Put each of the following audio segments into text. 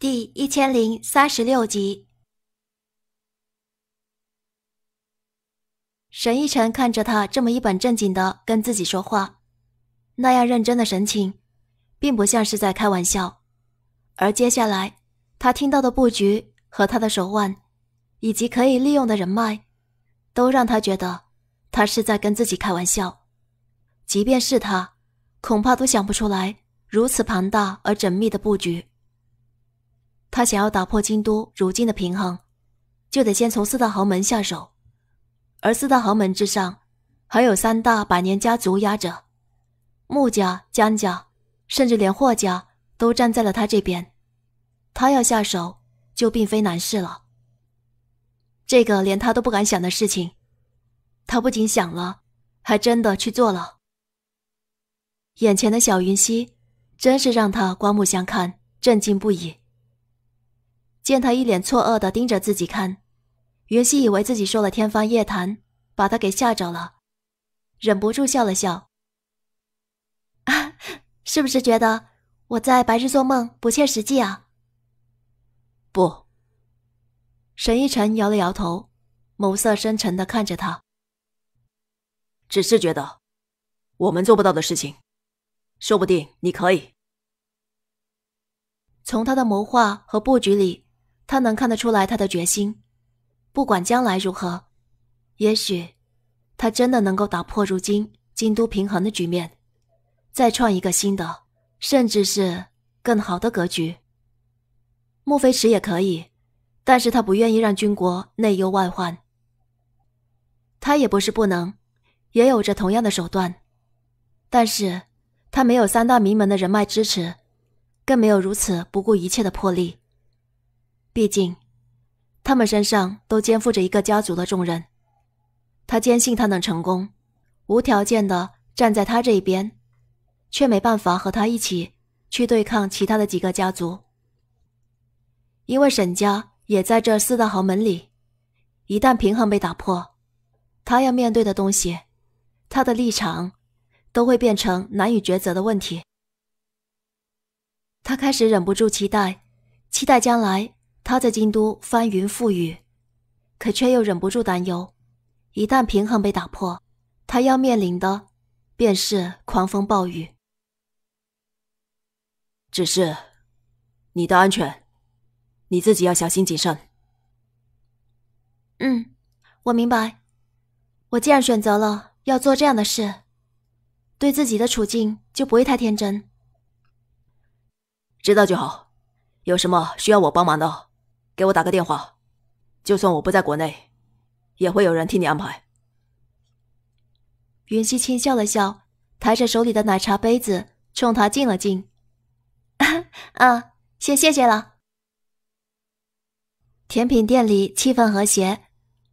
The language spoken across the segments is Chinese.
第一千零三十六集，沈逸晨看着他这么一本正经的跟自己说话，那样认真的神情，并不像是在开玩笑。而接下来他听到的布局和他的手腕，以及可以利用的人脉，都让他觉得他是在跟自己开玩笑。即便是他，恐怕都想不出来如此庞大而缜密的布局。他想要打破京都如今的平衡，就得先从四大豪门下手。而四大豪门之上，还有三大百年家族压着。穆家、江家，甚至连霍家都站在了他这边。他要下手，就并非难事了。这个连他都不敢想的事情，他不仅想了，还真的去做了。眼前的小云溪，真是让他刮目相看，震惊不已。见他一脸错愕的盯着自己看，云溪以为自己说了天方夜谭，把他给吓着了，忍不住笑了笑。啊，是不是觉得我在白日做梦，不切实际啊？不。沈一辰摇了摇头，眸色深沉的看着他。只是觉得，我们做不到的事情，说不定你可以。从他的谋划和布局里。他能看得出来他的决心，不管将来如何，也许他真的能够打破如今京都平衡的局面，再创一个新的，甚至是更好的格局。莫非池也可以，但是他不愿意让军国内忧外患。他也不是不能，也有着同样的手段，但是他没有三大名门的人脉支持，更没有如此不顾一切的魄力。毕竟，他们身上都肩负着一个家族的重任。他坚信他能成功，无条件的站在他这一边，却没办法和他一起去对抗其他的几个家族。因为沈家也在这四大豪门里，一旦平衡被打破，他要面对的东西，他的立场，都会变成难以抉择的问题。他开始忍不住期待，期待将来。他在京都翻云覆雨，可却又忍不住担忧。一旦平衡被打破，他要面临的便是狂风暴雨。只是，你的安全，你自己要小心谨慎。嗯，我明白。我既然选择了要做这样的事，对自己的处境就不会太天真。知道就好。有什么需要我帮忙的？给我打个电话，就算我不在国内，也会有人替你安排。云溪轻笑了笑，抬着手里的奶茶杯子，冲他敬了敬：“啊，先谢谢了。”甜品店里气氛和谐，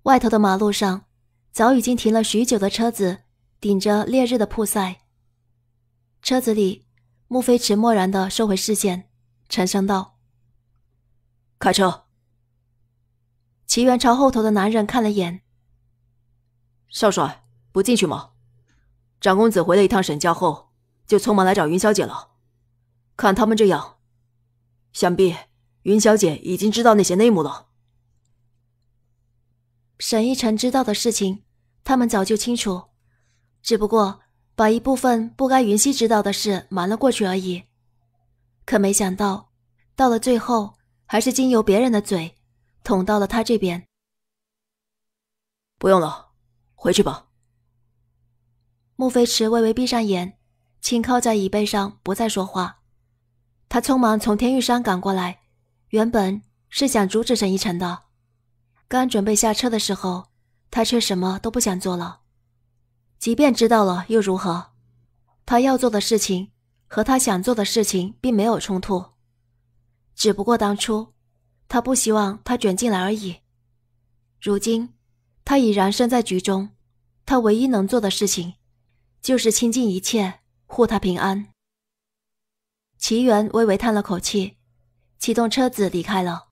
外头的马路上，早已经停了许久的车子，顶着烈日的曝晒。车子里，穆飞驰漠然的收回视线，沉声道：“开车。”齐元朝后头的男人看了眼，少帅不进去吗？长公子回了一趟沈家后，就匆忙来找云小姐了。看他们这样，想必云小姐已经知道那些内幕了。沈一晨知道的事情，他们早就清楚，只不过把一部分不该云溪知道的事瞒了过去而已。可没想到，到了最后，还是经由别人的嘴。捅到了他这边，不用了，回去吧。穆飞驰微微闭上眼，轻靠在椅背上，不再说话。他匆忙从天域山赶过来，原本是想阻止沈亦辰的，刚准备下车的时候，他却什么都不想做了。即便知道了又如何？他要做的事情和他想做的事情并没有冲突，只不过当初。他不希望他卷进来而已。如今他已然身在局中，他唯一能做的事情，就是倾尽一切护他平安。齐源微微叹了口气，启动车子离开了。